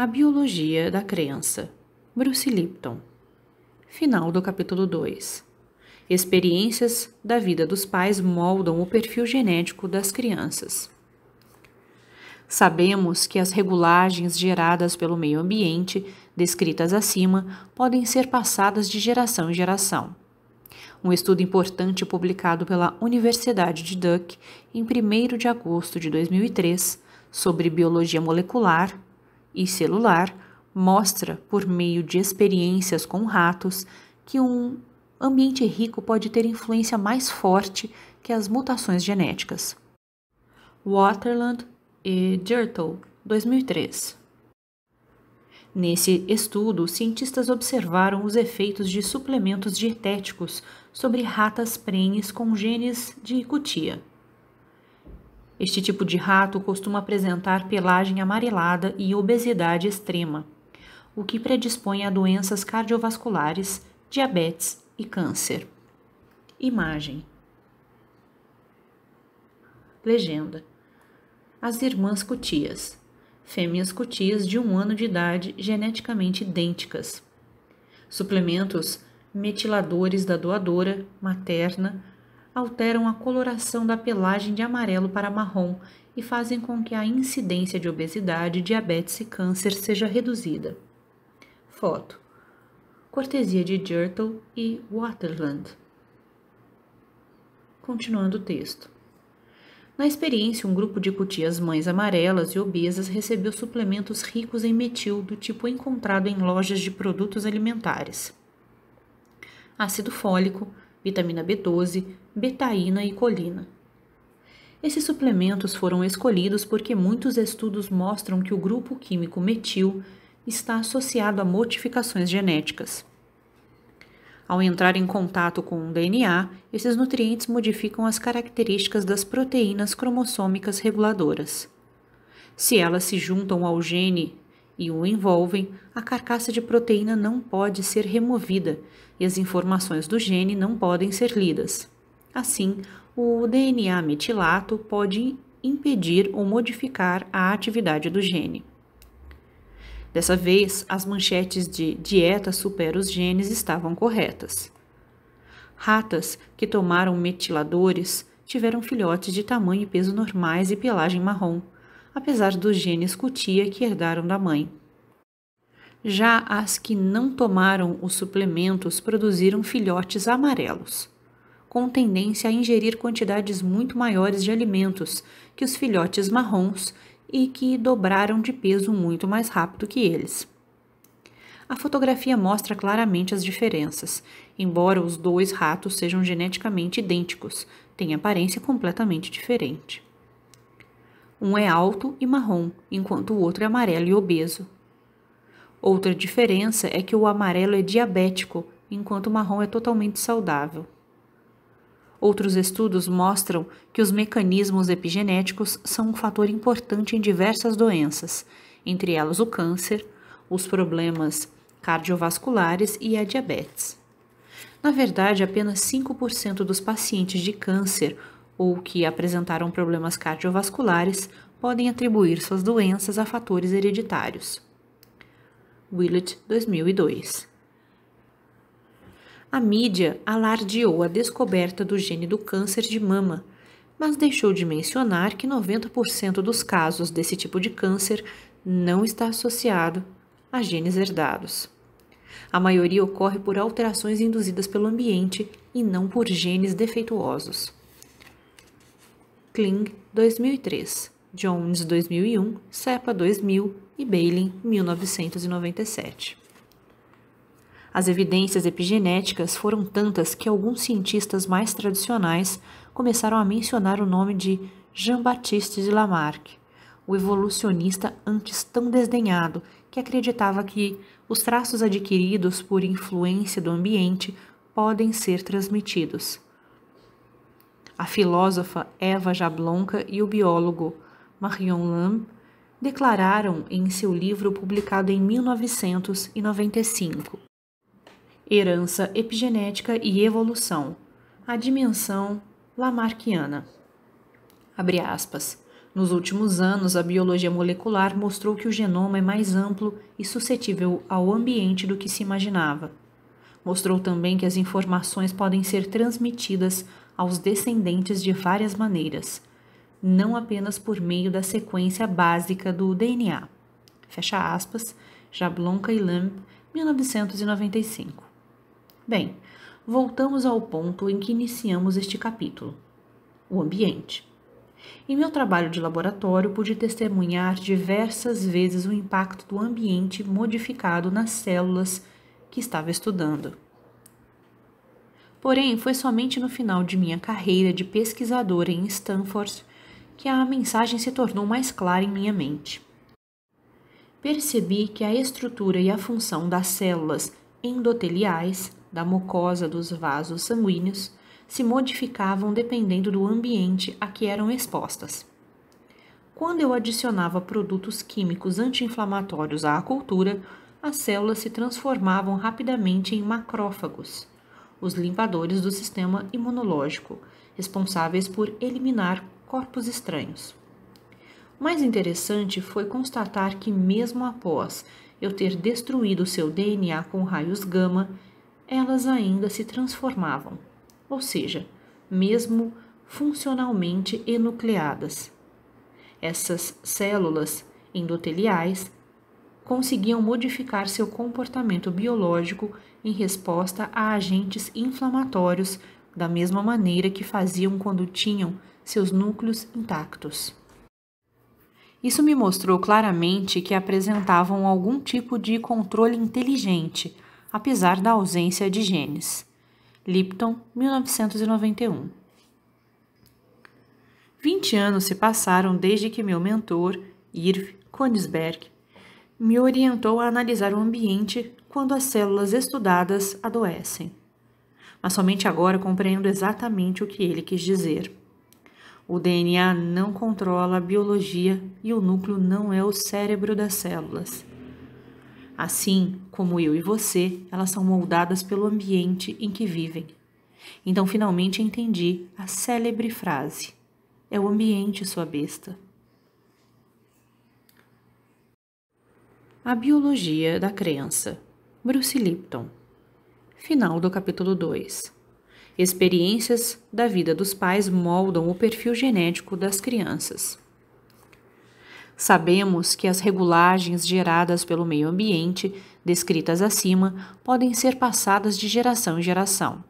A Biologia da Crença, Bruce Lipton. Final do capítulo 2. Experiências da vida dos pais moldam o perfil genético das crianças. Sabemos que as regulagens geradas pelo meio ambiente, descritas acima, podem ser passadas de geração em geração. Um estudo importante publicado pela Universidade de Duck em 1 de agosto de 2003 sobre biologia molecular e celular mostra, por meio de experiências com ratos, que um ambiente rico pode ter influência mais forte que as mutações genéticas. Waterland e Dirtle, 2003. Nesse estudo, cientistas observaram os efeitos de suplementos dietéticos sobre ratas prenhes com genes de cutia. Este tipo de rato costuma apresentar pelagem amarelada e obesidade extrema, o que predispõe a doenças cardiovasculares, diabetes e câncer. Imagem. Legenda. As irmãs cutias. Fêmeas cutias de um ano de idade geneticamente idênticas. Suplementos metiladores da doadora materna alteram a coloração da pelagem de amarelo para marrom e fazem com que a incidência de obesidade, diabetes e câncer seja reduzida. Foto. Cortesia de Jertle e Waterland. Continuando o texto. Na experiência, um grupo de cutias mães amarelas e obesas recebeu suplementos ricos em metil do tipo encontrado em lojas de produtos alimentares. Ácido fólico, vitamina B12, betaína e colina. Esses suplementos foram escolhidos porque muitos estudos mostram que o grupo químico metil está associado a modificações genéticas. Ao entrar em contato com o DNA, esses nutrientes modificam as características das proteínas cromossômicas reguladoras. Se elas se juntam ao gene e o envolvem, a carcaça de proteína não pode ser removida, e as informações do gene não podem ser lidas. Assim, o DNA metilato pode impedir ou modificar a atividade do gene. Dessa vez, as manchetes de dieta supera os genes estavam corretas. Ratas que tomaram metiladores tiveram filhotes de tamanho e peso normais e pelagem marrom, apesar dos genes cutia que herdaram da mãe. Já as que não tomaram os suplementos produziram filhotes amarelos, com tendência a ingerir quantidades muito maiores de alimentos que os filhotes marrons e que dobraram de peso muito mais rápido que eles. A fotografia mostra claramente as diferenças, embora os dois ratos sejam geneticamente idênticos, têm aparência completamente diferente. Um é alto e marrom, enquanto o outro é amarelo e obeso, Outra diferença é que o amarelo é diabético, enquanto o marrom é totalmente saudável. Outros estudos mostram que os mecanismos epigenéticos são um fator importante em diversas doenças, entre elas o câncer, os problemas cardiovasculares e a diabetes. Na verdade, apenas 5% dos pacientes de câncer ou que apresentaram problemas cardiovasculares podem atribuir suas doenças a fatores hereditários. Willett, 2002. A mídia alardeou a descoberta do gene do câncer de mama, mas deixou de mencionar que 90% dos casos desse tipo de câncer não está associado a genes herdados. A maioria ocorre por alterações induzidas pelo ambiente e não por genes defeituosos. Kling, 2003. Jones 2001, Cepa 2000 e Bailey 1997. As evidências epigenéticas foram tantas que alguns cientistas mais tradicionais começaram a mencionar o nome de Jean-Baptiste de Lamarck, o evolucionista antes tão desdenhado que acreditava que os traços adquiridos por influência do ambiente podem ser transmitidos. A filósofa Eva Jablonka e o biólogo Marion Lam declararam em seu livro publicado em 1995. Herança epigenética e evolução, a dimensão lamarquiana. Abre aspas. Nos últimos anos, a biologia molecular mostrou que o genoma é mais amplo e suscetível ao ambiente do que se imaginava. Mostrou também que as informações podem ser transmitidas aos descendentes de várias maneiras não apenas por meio da sequência básica do DNA. Fecha aspas, Jablonka e Lamb, 1995. Bem, voltamos ao ponto em que iniciamos este capítulo: o ambiente. Em meu trabalho de laboratório, pude testemunhar diversas vezes o impacto do ambiente modificado nas células que estava estudando. Porém, foi somente no final de minha carreira de pesquisadora em Stanford que a mensagem se tornou mais clara em minha mente. Percebi que a estrutura e a função das células endoteliais, da mucosa dos vasos sanguíneos, se modificavam dependendo do ambiente a que eram expostas. Quando eu adicionava produtos químicos anti-inflamatórios à cultura, as células se transformavam rapidamente em macrófagos, os limpadores do sistema imunológico, responsáveis por eliminar corpos estranhos. O mais interessante foi constatar que, mesmo após eu ter destruído seu DNA com raios gama, elas ainda se transformavam, ou seja, mesmo funcionalmente enucleadas. Essas células endoteliais conseguiam modificar seu comportamento biológico em resposta a agentes inflamatórios, da mesma maneira que faziam quando tinham seus núcleos intactos. Isso me mostrou claramente que apresentavam algum tipo de controle inteligente, apesar da ausência de genes. Lipton, 1991. 20 anos se passaram desde que meu mentor, Irv Konigsberg, me orientou a analisar o ambiente quando as células estudadas adoecem. Mas somente agora compreendo exatamente o que ele quis dizer. O DNA não controla a biologia e o núcleo não é o cérebro das células. Assim como eu e você, elas são moldadas pelo ambiente em que vivem. Então finalmente entendi a célebre frase: é o ambiente sua besta. A biologia da crença. Bruce Lipton. Final do capítulo 2. Experiências da vida dos pais moldam o perfil genético das crianças. Sabemos que as regulagens geradas pelo meio ambiente, descritas acima, podem ser passadas de geração em geração.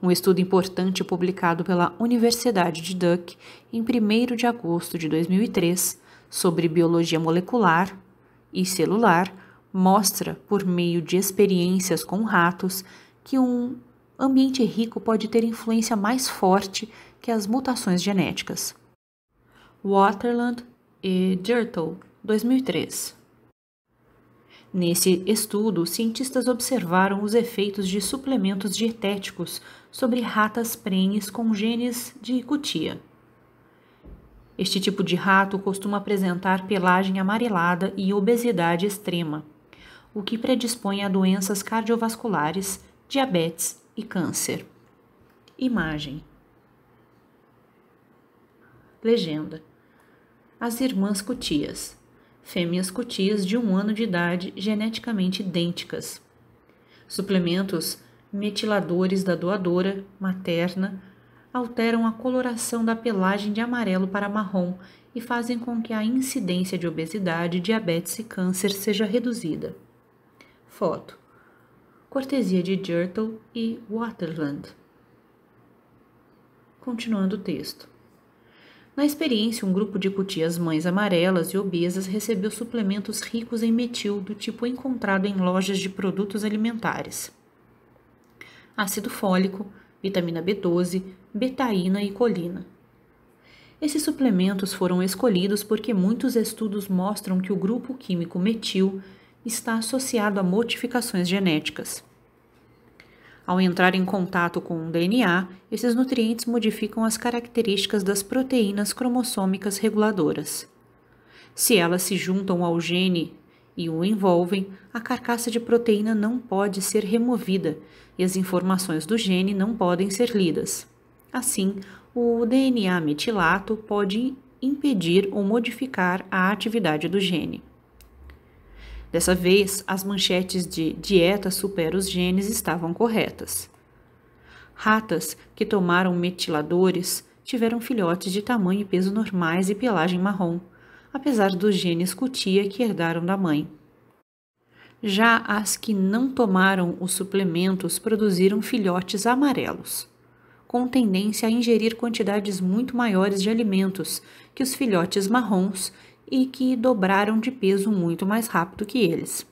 Um estudo importante publicado pela Universidade de Duck em 1 de agosto de 2003 sobre biologia molecular e celular mostra, por meio de experiências com ratos, que um ambiente rico pode ter influência mais forte que as mutações genéticas. Waterland e Dirtle, 2003. Nesse estudo, cientistas observaram os efeitos de suplementos dietéticos sobre ratas prenhes com genes de cutia. Este tipo de rato costuma apresentar pelagem amarelada e obesidade extrema, o que predispõe a doenças cardiovasculares, diabetes e câncer. Imagem. Legenda. As irmãs cutias. Fêmeas cutias de um ano de idade geneticamente idênticas. Suplementos metiladores da doadora materna alteram a coloração da pelagem de amarelo para marrom e fazem com que a incidência de obesidade, diabetes e câncer seja reduzida. Foto cortesia de Jertle e Waterland. Continuando o texto. Na experiência, um grupo de cutias mães amarelas e obesas recebeu suplementos ricos em metil do tipo encontrado em lojas de produtos alimentares. Ácido fólico, vitamina B12, betaína e colina. Esses suplementos foram escolhidos porque muitos estudos mostram que o grupo químico metil está associado a modificações genéticas. Ao entrar em contato com o DNA, esses nutrientes modificam as características das proteínas cromossômicas reguladoras. Se elas se juntam ao gene e o envolvem, a carcaça de proteína não pode ser removida e as informações do gene não podem ser lidas. Assim, o DNA metilato pode impedir ou modificar a atividade do gene. Dessa vez, as manchetes de Dieta supera os genes estavam corretas. Ratas que tomaram metiladores tiveram filhotes de tamanho e peso normais e pelagem marrom, apesar dos genes cutia que herdaram da mãe. Já as que não tomaram os suplementos produziram filhotes amarelos, com tendência a ingerir quantidades muito maiores de alimentos que os filhotes marrons e que dobraram de peso muito mais rápido que eles.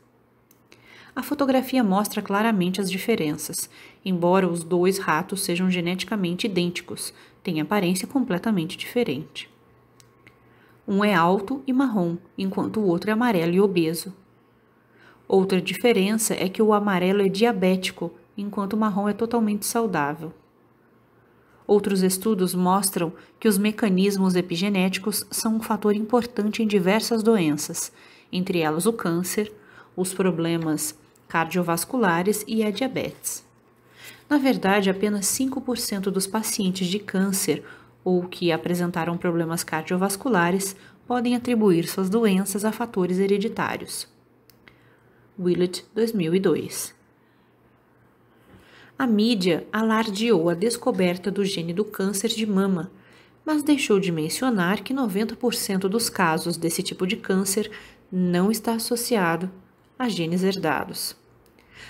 A fotografia mostra claramente as diferenças, embora os dois ratos sejam geneticamente idênticos, têm aparência completamente diferente. Um é alto e marrom, enquanto o outro é amarelo e obeso. Outra diferença é que o amarelo é diabético, enquanto o marrom é totalmente saudável. Outros estudos mostram que os mecanismos epigenéticos são um fator importante em diversas doenças, entre elas o câncer, os problemas cardiovasculares e a diabetes. Na verdade, apenas 5% dos pacientes de câncer ou que apresentaram problemas cardiovasculares podem atribuir suas doenças a fatores hereditários. Willett, 2002. A mídia alardeou a descoberta do gene do câncer de mama, mas deixou de mencionar que 90% dos casos desse tipo de câncer não está associado a genes herdados.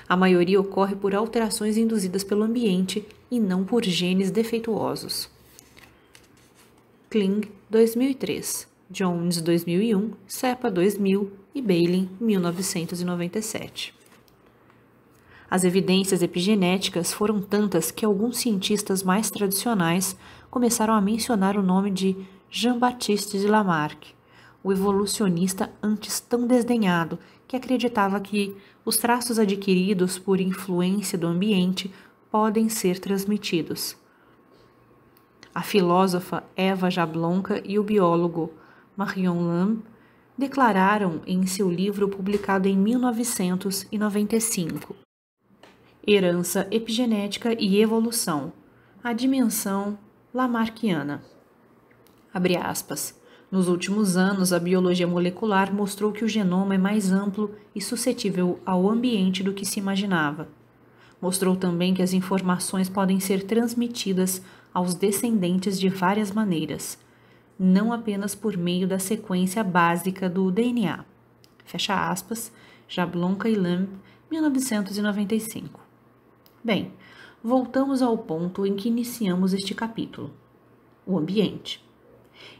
A maioria ocorre por alterações induzidas pelo ambiente e não por genes defeituosos. Kling, 2003, Jones, 2001, Sepa, 2000 e Bailey, 1997. As evidências epigenéticas foram tantas que alguns cientistas mais tradicionais começaram a mencionar o nome de Jean-Baptiste de Lamarck, o evolucionista antes tão desdenhado que acreditava que os traços adquiridos por influência do ambiente podem ser transmitidos. A filósofa Eva Jablonka e o biólogo Marion Lam declararam em seu livro publicado em 1995 herança epigenética e evolução, a dimensão lamarquiana. Abre aspas. Nos últimos anos, a biologia molecular mostrou que o genoma é mais amplo e suscetível ao ambiente do que se imaginava. Mostrou também que as informações podem ser transmitidas aos descendentes de várias maneiras, não apenas por meio da sequência básica do DNA. Fecha aspas, Jablonka e Lamb, 1995. Bem, voltamos ao ponto em que iniciamos este capítulo: o ambiente.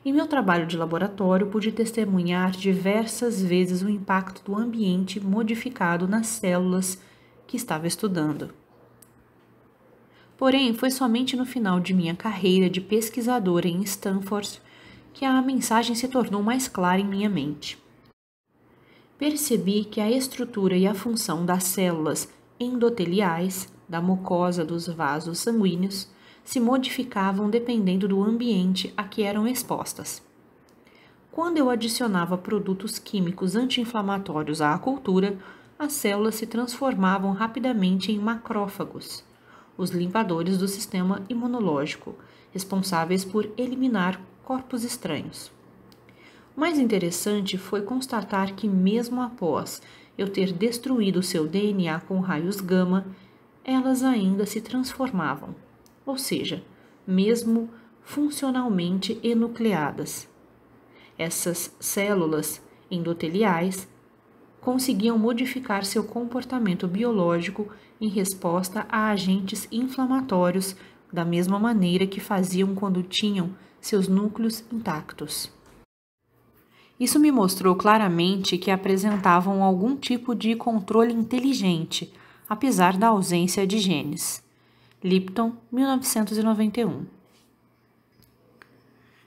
Em meu trabalho de laboratório, pude testemunhar diversas vezes o impacto do ambiente modificado nas células que estava estudando. Porém, foi somente no final de minha carreira de pesquisadora em Stanford que a mensagem se tornou mais clara em minha mente. Percebi que a estrutura e a função das células endoteliais da mucosa dos vasos sanguíneos se modificavam dependendo do ambiente a que eram expostas. Quando eu adicionava produtos químicos anti-inflamatórios à cultura, as células se transformavam rapidamente em macrófagos, os limpadores do sistema imunológico, responsáveis por eliminar corpos estranhos. Mais interessante foi constatar que, mesmo após eu ter destruído seu DNA com raios gama, elas ainda se transformavam, ou seja, mesmo funcionalmente enucleadas. Essas células endoteliais conseguiam modificar seu comportamento biológico em resposta a agentes inflamatórios, da mesma maneira que faziam quando tinham seus núcleos intactos. Isso me mostrou claramente que apresentavam algum tipo de controle inteligente apesar da ausência de genes. Lipton, 1991.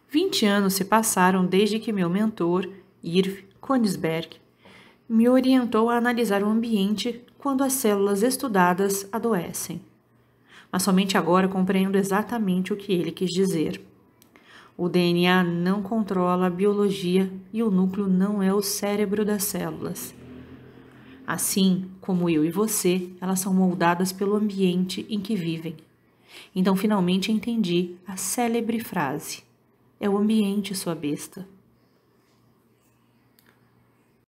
20 anos se passaram desde que meu mentor, Irv Konigsberg, me orientou a analisar o ambiente quando as células estudadas adoecem. Mas somente agora compreendo exatamente o que ele quis dizer. O DNA não controla a biologia e o núcleo não é o cérebro das células. Assim como eu e você, elas são moldadas pelo ambiente em que vivem. Então finalmente entendi a célebre frase: É o ambiente, sua besta.